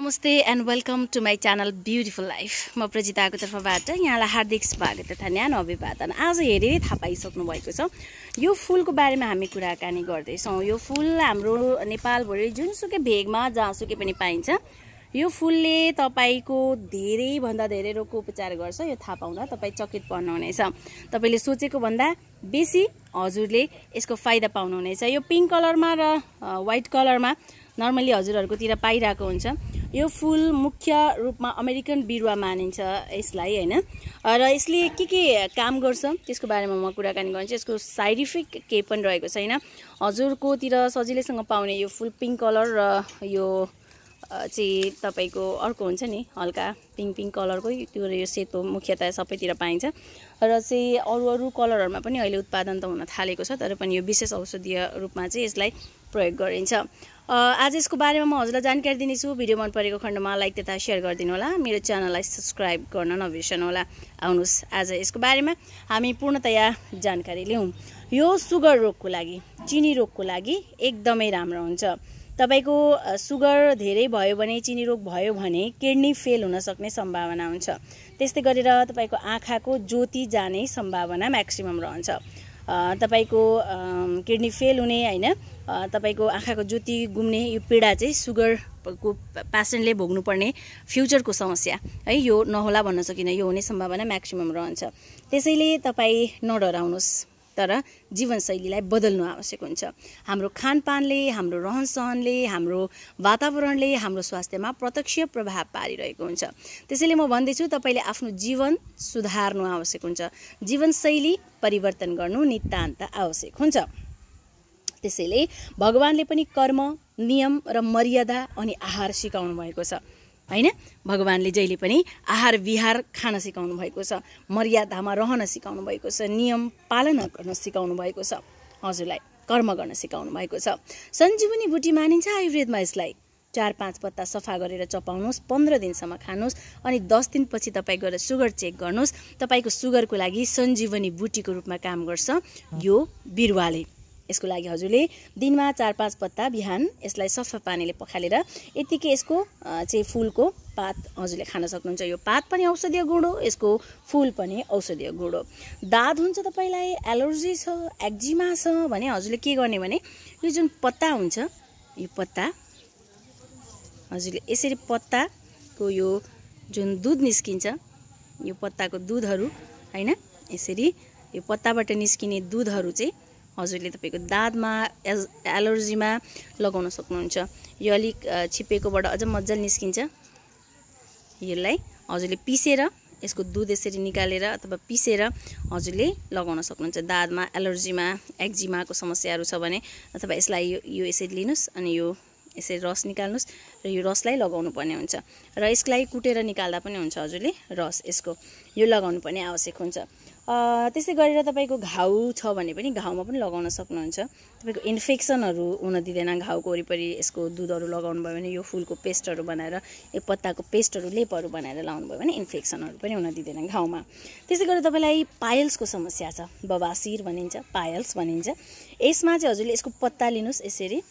नमस्ते and welcome to my channel beautiful life म प्रजिताको तर्फबाट यहाँलाई हार्दिक स्वागत तथा न्यानो अभिवादन आज हेरेरै थाहा पाइसक्नु भएको छ यो फुलको बारेमा हामी कुराकानी गर्दैछौँ यो फुल हाम्रो नेपालभरि जुनसुकै भेगमा जहाँसुकै पनि पाइन्छ यो फुलले तपाईँको धेरैभन्दा धेरै रोगको उपचार गर्छ यो थाहा पाउँदा तपाईँ चकित पर्नुहुनेछ तपाईँले सोचेको भन्दा बेसी हजुरले यसको फाइदा पाउनुहुनेछ यो पिङ्क कलरमा र वाइट कलरमा नर्मली हजुरहरूकोतिर पाइरहेको हुन्छ यो फुल मुख्य रूपमा अमेरिकन बिरुवा मानिन्छ यसलाई होइन र यसले के के काम गर्छ त्यसको बारेमा म कुराकानी गर्छु यसको साइड इफेक्ट केही पनि रहेको छैन हजुरकोतिर सजिलैसँग पाउने यो फुल पिङ्क कलर र यो चाहिँ तपाईँको अर्को हुन्छ नि हल्का पिङ्क पिङ्क कलरको त्यो यो सेतो मुख्यतया सबैतिर पाइन्छ र चाहिँ अरू अरू कलरहरूमा पनि अहिले उत्पादन त हुन थालेको छ तर पनि यो विशेष औषधीय रूपमा चाहिँ यसलाई प्रयोग गरिन्छ आज यसको बारेमा म हजुरलाई जानकारी दिनेछु भिडियो मन परेको खण्डमा लाइक तथा सेयर गरिदिनु होला मेरो च्यानललाई सब्सक्राइब गर्न नबिर्सनुहोला आउनुहोस् आज यसको बारेमा हामी पूर्णतया जानकारी लिउँ यो सुगर रोगको लागि चिनी रोगको लागि एकदमै राम्रो हुन्छ तपाईँको सुगर धेरै भयो भने चिनी रोग भयो भने किडनी फेल हुन सक्ने सम्भावना हुन्छ त्यस्तै गरेर तपाईँको आँखाको ज्योति जाने सम्भावना म्याक्सिमम् रहन्छ तपाईँको किडनी फेल हुने होइन तपाईँको आँखाको ज्योति गुम्ने यो पीडा चाहिँ सुगरको पेसेन्टले भोग्नुपर्ने फ्युचरको समस्या है यो नहोला भन्न सकिनँ यो हुने सम्भावना म्याक्सिमम् रहन्छ त्यसैले तपाईँ नडराउनुहोस् तर जीवनशैलीलाई बदल्नु आवश्यक हुन्छ हाम्रो खानपानले हाम्रो रहनसहनले हाम्रो वातावरणले हाम्रो स्वास्थ्यमा प्रत्यक्ष प्रभाव पारिरहेको हुन्छ त्यसैले म भन्दैछु तपाईँले आफ्नो जीवन सुधार्नु आवश्यक हुन्छ जीवनशैली परिवर्तन गर्नु नितान्त आवश्यक हुन्छ त्यसैले भगवान्ले पनि कर्म नियम र मर्यादा अनि आहार सिकाउनु भएको छ होइन भगवान्ले जहिले पनि आहार विहार खान सिकाउनु भएको छ मर्यादामा रहन सिकाउनु भएको छ नियम पालना गर्न सिकाउनु भएको छ हजुरलाई कर्म गर्न सिकाउनु भएको छ सञ्जीवनी बुटी मानिन्छ आयुर्वेदमा यसलाई चार पाँच पत्ता सफा गरेर चपाउनुहोस् पन्ध्र दिनसम्म खानुहोस् अनि दस दिनपछि तपाईँ गएर सुगर चेक गर्नुहोस् तपाईँको सुगरको लागि सञ्जीवनी बुटीको रूपमा काम गर्छ यो बिरुवाले यसको लागि हजुरले दिनमा चार पाँच पत्ता बिहान यसलाई सफा पानीले पखालेर यत्तिकै यसको चाहिँ फुलको पात हजुरले खान सक्नुहुन्छ यो पात पनि औषधीय गुण हो यसको फुल पनि औषधीय गुण हो दाद हुन्छ तपाईँलाई एलर्जी छ एक्जिमा छ भने हजुरले के गर्ने भने यो जुन पत्ता हुन्छ यो पत्ता हजुरले यसरी पत्ताको यो जुन दुध निस्किन्छ यो पत्ताको दुधहरू होइन यसरी यो पत्ताबाट निस्किने दुधहरू चाहिँ हजुरले तपाईँको दाँतमा एज एलर्जीमा लगाउन सक्नुहुन्छ यो अलिक छिपेकोबाट अझ मजाले निस्किन्छ यसलाई हजुरले पिसेर यसको दुध यसरी निकालेर अथवा पिसेर हजुरले लगाउन सक्नुहुन्छ दाँतमा एलर्जीमा एक्जिमाको समस्याहरू छ भने अथवा यसलाई यो यो यसरी लिनुहोस् अनि यो यसरी रस निकाल्नुहोस् र यो रसलाई लगाउनु पर्ने हुन्छ र यसलाई कुटेर निकाल्दा पनि हुन्छ हजुरले रस यसको यो लगाउनु पनि आवश्यक हुन्छ त्यसै गरेर तपाईँको घाउ छ भने पनि घाउमा पनि लगाउन सक्नुहुन्छ तपाईँको इन्फेक्सनहरू हुन दिँदैन घाउको वरिपरि यसको दुधहरू लगाउनु भयो भने यो फुलको पेस्टहरू बनाएर यो पत्ताको पेस्टहरू लेपहरू बनाएर लाउनु भयो भने इन्फेक्सनहरू पनि हुन दिँदैन घाउमा त्यसै गरेर तपाईँलाई पायल्सको समस्या छ बबासिर भनिन्छ पायल्स भनिन्छ यसमा चाहिँ हजुरले यसको पत्ता लिनुहोस् यसरी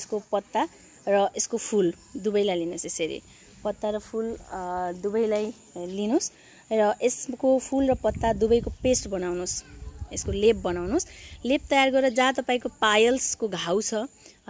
यसको पत्ता र यसको फुल दुवैलाई लिनुहोस् यसरी पत्ता र फुल दुवैलाई लिनुहोस् र यसको फुल र पत्ता दुवैको पेस्ट बनाउनुहोस् यसको लेप बनाउनुहोस् लेप तयार गरेर जहाँ तपाईँको पायल्सको घाउ छ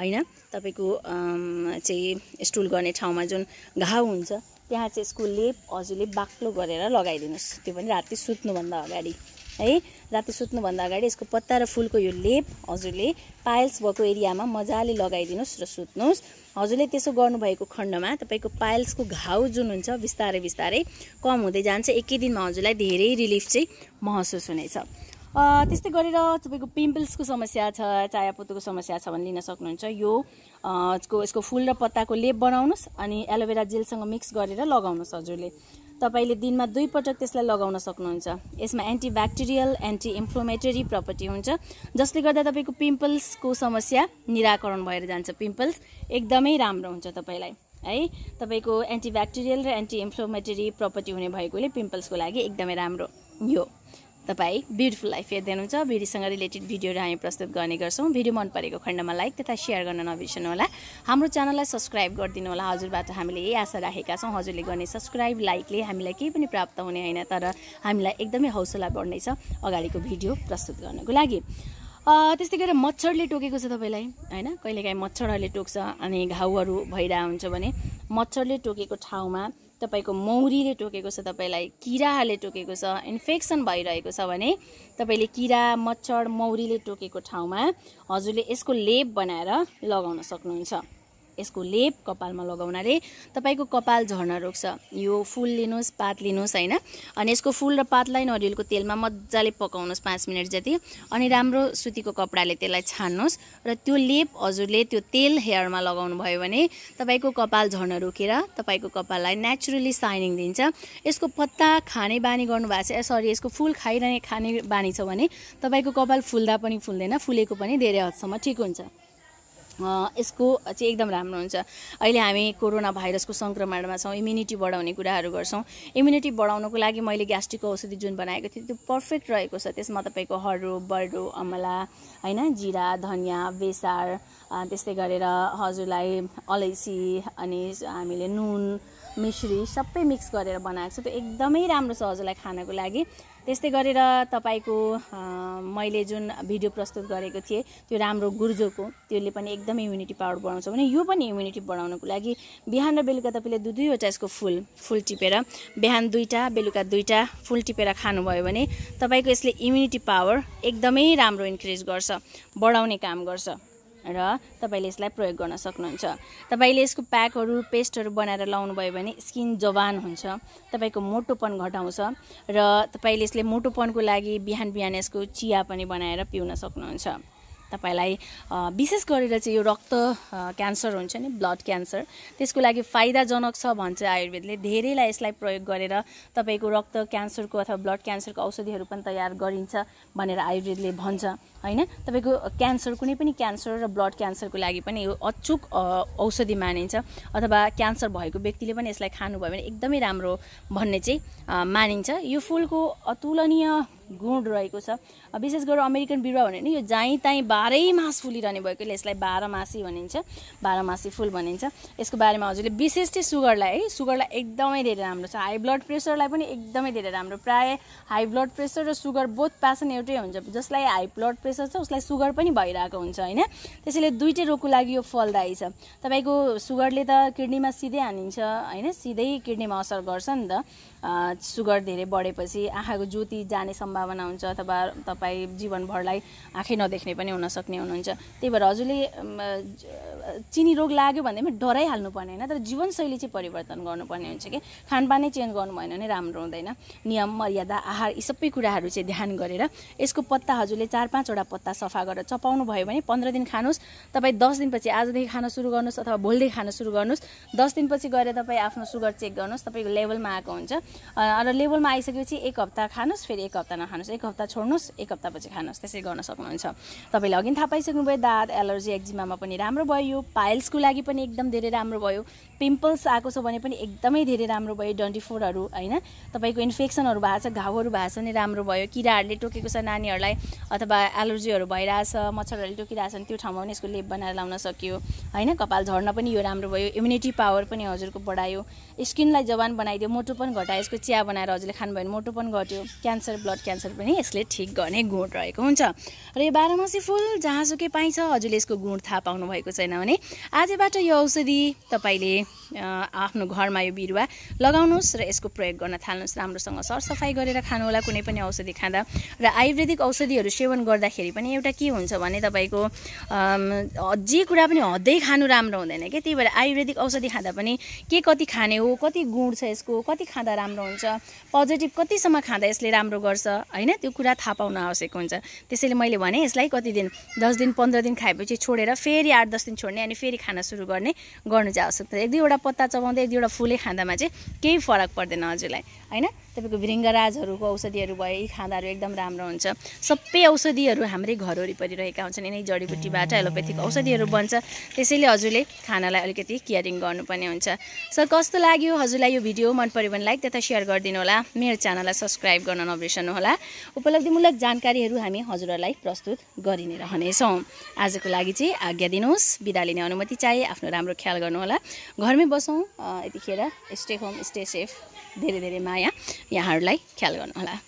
होइन तपाईँको चाहिँ स्टुल गर्ने ठाउँमा जुन घाउ हुन्छ त्यहाँ चाहिँ यसको लेप हजुरले बाक्लो गरेर लगाइदिनुहोस् त्यो पनि राति सुत्नुभन्दा अगाडि है राति सुत्नुभन्दा अगाडि यसको पत्ता र फुलको यो लेप हजुरले पाइल्स भएको एरियामा मजाले लगाइदिनुहोस् र सुत्नुहोस् हजुरले त्यसो गर्नुभएको खण्डमा तपाईँको पाइल्सको घाउ जुन हुन्छ बिस्तारै बिस्तारै कम हुँदै जान्छ एकै दिनमा हजुरलाई धेरै रिलिफ चाहिँ महसुस हुनेछ त्यस्तै गरेर तपाईँको पिम्पल्सको समस्या छ चायापोतोको समस्या छ भने लिन सक्नुहुन्छ यो यसको फुल र पत्ताको लेप बनाउनुहोस् अनि एलोभेरा जेलसँग मिक्स गरेर लगाउनुहोस् हजुरले तपाईँले दिनमा दुई पटक त्यसलाई लगाउन सक्नुहुन्छ यसमा anti bacterial anti inflammatory property हुन्छ जसले गर्दा तपाईँको पिम्पल्सको समस्या निराकरण भएर जान्छ पिम्पल्स एकदमै राम्रो हुन्छ तपाईँलाई है तपाईँको एन्टी ब्याक्टेरियल र एन्टी इन्फ्लोमेटरी प्रपर्टी हुने भएकोले पिम्पल्सको लागि एकदमै राम्रो यो तपाईँ ब्युटिफुल लाइफ हेर्दै हुनुहुन्छ भिडीसँग रिलेटेड भिडियोहरू हामी प्रस्तुत गर्ने गर्छौँ भिडियो मन परेको खण्डमा लाइक तथा सेयर गर्न नबिर्सनु होला हाम्रो च्यानललाई सब्सक्राइब गरिदिनु होला हजुरबाट हामीले यही आशा राखेका छौँ हजुरले गर्ने सब्सक्राइब लाइकले हामीलाई केही पनि प्राप्त हुने होइन तर हामीलाई एकदमै हौसला बढ्नेछ अगाडिको भिडियो प्रस्तुत गर्नको लागि त्यस्तै गरेर मच्छरले टोकेको छ तपाईँलाई होइन कहिलेकाहीँ मच्छरहरूले टोक्छ अनि घाउहरू भइरहेको हुन्छ भने मच्छरले टोकेको ठाउँमा तपाईँको मौरीले टोकेको छ तपाईँलाई किराहरूले टोकेको छ इन्फेक्सन भइरहेको छ भने तपाईँले किरा मच्छर मौरीले टोकेको ठाउँमा हजुरले यसको लेप बनाएर लगाउन सक्नुहुन्छ यसको लेप कपालमा लगाउनाले तपाईँको कपाल झर्न रोक्छ यो फुल लिनुहोस् पात लिनुहोस् होइन अनि यसको फुल र पातलाई नरिवलको तेलमा मजाले पकाउनुहोस् पाँच मिनट जति अनि राम्रो सुतीको कपडाले त्यसलाई छान्नुहोस् र त्यो लेप हजुरले त्यो तेल हेयरमा लगाउनु भयो भने तपाईँको कपाल झर्न रोकेर तपाईँको कपाललाई नेचुरली साइनिङ दिन्छ यसको पत्ता खाने बानी गर्नुभएको छ सरी यसको फुल खाइरहने खाने बानी छ भने तपाईँको कपाल फुल्दा पनि फुल्दैन फुलेको पनि धेरै हदसम्म ठिक हुन्छ यसको चाहिँ एकदम राम्रो हुन्छ अहिले हामी कोरोना भाइरसको सङ्क्रमणमा छौँ इम्युनिटी बढाउने कुराहरू गर्छौँ इम्युनिटी बढाउनको लागि मैले ग्यास्ट्रिकको औषधि जुन बनाएको थिएँ त्यो पर्फेक्ट रहेको छ त्यसमा तपाईँको हरु बर्डो अमला होइन जिरा धनियाँ बेसार त्यस्तै गरेर हजुरलाई अलैँची अनि हामीले नुन मिश्री सबै मिक्स गरेर बनाएको छु त्यो एकदमै राम्रो छ हजुरलाई खानको लागि त्यस्तै गरेर तपाईँको मैले जुन भिडियो प्रस्तुत गरेको थिएँ त्यो राम्रो गुर्जोको त्यसले पनि एकदमै इम्युनिटी पावर बढाउँछ भने यो पनि इम्युनिटी बढाउनको लागि बिहान र बेलुका तपाईँले दुई दुईवटा यसको फुल फुल टिपेर बिहान दुईवटा बेलुका दुईवटा फुल टिपेर खानुभयो भने तपाईँको यसले इम्युनिटी पावर एकदमै राम्रो इन्क्रिज गर्छ बढाउने काम गर्छ र तपाईँले यसलाई प्रयोग गर्न सक्नुहुन्छ तपाईँले यसको प्याकहरू पेस्टहरू बनाएर लाउनुभयो भने स्किन जवान हुन्छ तपाईँको मोटोपन घटाउँछ र तपाईँले यसले मोटोपनको लागि बिहान बिहान यसको चिया पनि बनाएर पिउन सक्नुहुन्छ तपाईँलाई विशेष गरेर चाहिँ यो रक्त क्यान्सर हुन्छ नि ब्लड क्यान्सर त्यसको लागि फाइदाजनक छ भन्छ आयुर्वेदले धेरैलाई यसलाई प्रयोग गरेर तपाईँको रक्त क्यान्सरको अथवा ब्लड क्यान्सरको औषधिहरू पनि तयार गरिन्छ भनेर आयुर्वेदले भन्छ होइन तपाईँको क्यान्सर कुनै पनि क्यान्सर र ब्लड क्यान्सरको लागि पनि यो अचुक औषधि मानिन्छ अथवा क्यान्सर भएको व्यक्तिले पनि यसलाई खानुभयो भने एकदमै राम्रो भन्ने चाहिँ मानिन्छ यो फुलको अतुलनीय गुण रहेको छ विशेष गरेर अमेरिकन बिरुवा भने नि यो जहीँ ताहीँ बाह्रै मास फुलिरहने भएकोले यसलाई मासी भनिन्छ बाह्रमासी फुल भनिन्छ यसको बारेमा हजुरले विशेष चाहिँ सुगरलाई है सुगरलाई एकदमै धेरै राम्रो छ हाई ब्लड प्रेसरलाई पनि एकदमै धेरै राम्रो प्रायः हाई ब्लड प्रेसर र सुगर बोथ पासन एउटै हुन्छ जसलाई हाई ब्लड प्रेसर छ उसलाई सुगर पनि भइरहेको हुन्छ होइन त्यसैले दुइटै रोगको लागि यो फलदायी छ तपाईँको सुगरले त किडनीमा सिधै हानिन्छ होइन सिधै किडनीमा असर गर्छ नि त सुगर धेरै बढेपछि आँखाको ज्योति जाने सम्भावना हुन्छ अथवा तपाईँ जीवनभरलाई आँखै नदेख्ने पनि हुनसक्ने हुनुहुन्छ त्यही भएर हजुरले चिनी रोग लाग्यो भनेमा डराइहाल्नुपर्ने होइन तर जीवनशैली चाहिँ परिवर्तन गर्नुपर्ने हुन्छ कि खानपानै चेन्ज गर्नु भएन भने राम्रो हुँदैन नियम मर्यादा आहार यी सबै कुराहरू चाहिँ ध्यान गरेर यसको पत्ता हजुरले चार पाँचवटा पत्ता सफा गरेर चपाउनु भयो भने पन्ध्र दिन खानुहोस् तपाईँ दस दिनपछि आजदेखि खान सुरु गर्नुहोस् अथवा भोलिदेखि खान सुरु गर्नुहोस् दस दिनपछि गएर तपाईँ आफ्नो सुगर चेक गर्नुहोस् तपाईँको लेभलमा आएको हुन्छ र लेभलमा आइसकेपछि एक हप्ता खानुहोस् फेरि एक हप्ता नखानुहोस् एक हप्ता छोड्नुहोस् एक हप्तापछि खानुहोस् त्यसरी गर्न सक्नुहुन्छ तपाईँले अघि थाहा पाइसक्नुभयो दाँत एलर्जी एक्जिमामा पनि राम्रो भयो पाइल्सको लागि पनि एकदम धेरै राम्रो भयो पिम्पल्स आएको छ भने पनि एकदमै धेरै राम्रो भयो फोरहरू होइन तपाईँको इन्फेक्सनहरू भएको छ घाउहरू भएको छ भने राम्रो भयो किराहरूले टोकेको छ नानीहरूलाई अथवा एलर्जीहरू भइरहेछ मच्छरहरूले भने त्यो ठाउँमा पनि यसको लेप बनाएर लाउन सकियो होइन कपाल झर्न पनि यो राम्रो भयो इम्युनिटी पावर पनि हजुरको बढायो स्किनलाई जवान बनाइदियो मोटो पनि घटायो यसको चिया बनाएर हजुरले खानुभयो भने मोटो पनि घट्यो क्यान्सर ब्लड क्यान्सर पनि यसले ठिक गर्ने गुण रहेको हुन्छ र यो बाह्रमासी फुल जहाँसुकै पाइन्छ हजुरले यसको गुण थाहा पाउनु भएको छैन भने आजबाट यो औषधि तपाईँले आफ्नो घरमा यो बिरुवा लगाउनुहोस् र यसको प्रयोग गर्न थाल्नुहोस् राम्रोसँग सरसफाइ गरेर खानु होला कुनै पनि औषधि खाँदा र आयुर्वेदिक औषधिहरू सेवन गर्दाखेरि पनि एउटा के हुन्छ भने तपाईँको जे कुरा पनि हदै खानु राम्रो हुँदैन क्या त्यही भएर आयुर्वेदिक औषधि खाँदा पनि के कति खाने हो कति गुण छ यसको कति खाँदा राम्रो राम्रो हुन्छ पोजिटिभ कतिसम्म खाँदा यसले राम्रो गर्छ होइन त्यो कुरा थाहा पाउन आवश्यक हुन्छ त्यसैले मैले भने यसलाई कति दिन दस दिन पन्ध्र दिन खाएपछि छोडेर फेरि आठ दस दिन छोड्ने अनि फेरि खाना सुरु गर्ने गर्नु चाहिँ आवश्यकता एक दुईवटा पत्ता चबाउँदै एक दुईवटा फुलै खाँदामा चाहिँ केही फरक पर्दैन हजुरलाई होइन तपाईँको भृङ्गराजहरूको औषधिहरू भयो यी खाँदाहरू एकदम राम्रो हुन्छ सबै औषधिहरू हाम्रै घर वरिपरि रहेका हुन्छन् यिनै जडीबुटीबाट एलोपेथीको औषधिहरू बन्छ त्यसैले हजुरले खानालाई अलिकति केयरिङ गर्नुपर्ने हुन्छ सर कस्तो लाग्यो हजुरलाई यो भिडियो मन पऱ्यो भने लाइक तथा सेयर गरिदिनु होला मेरो च्यानललाई सब्सक्राइब गर्न नबिर्सनुहोला उपलब्धिमूलक जानकारीहरू हामी हजुरहरूलाई प्रस्तुत गरि नै रहनेछौँ आजको लागि चाहिँ आज्ञा दिनुहोस् बिदा लिने अनुमति चाहे आफ्नो राम्रो ख्याल गर्नुहोला घरमै बसौँ यतिखेर स्टे होम स्टे सेफ धेरै धेरै माया यहाँहरूलाई ख्याल गर्नुहोला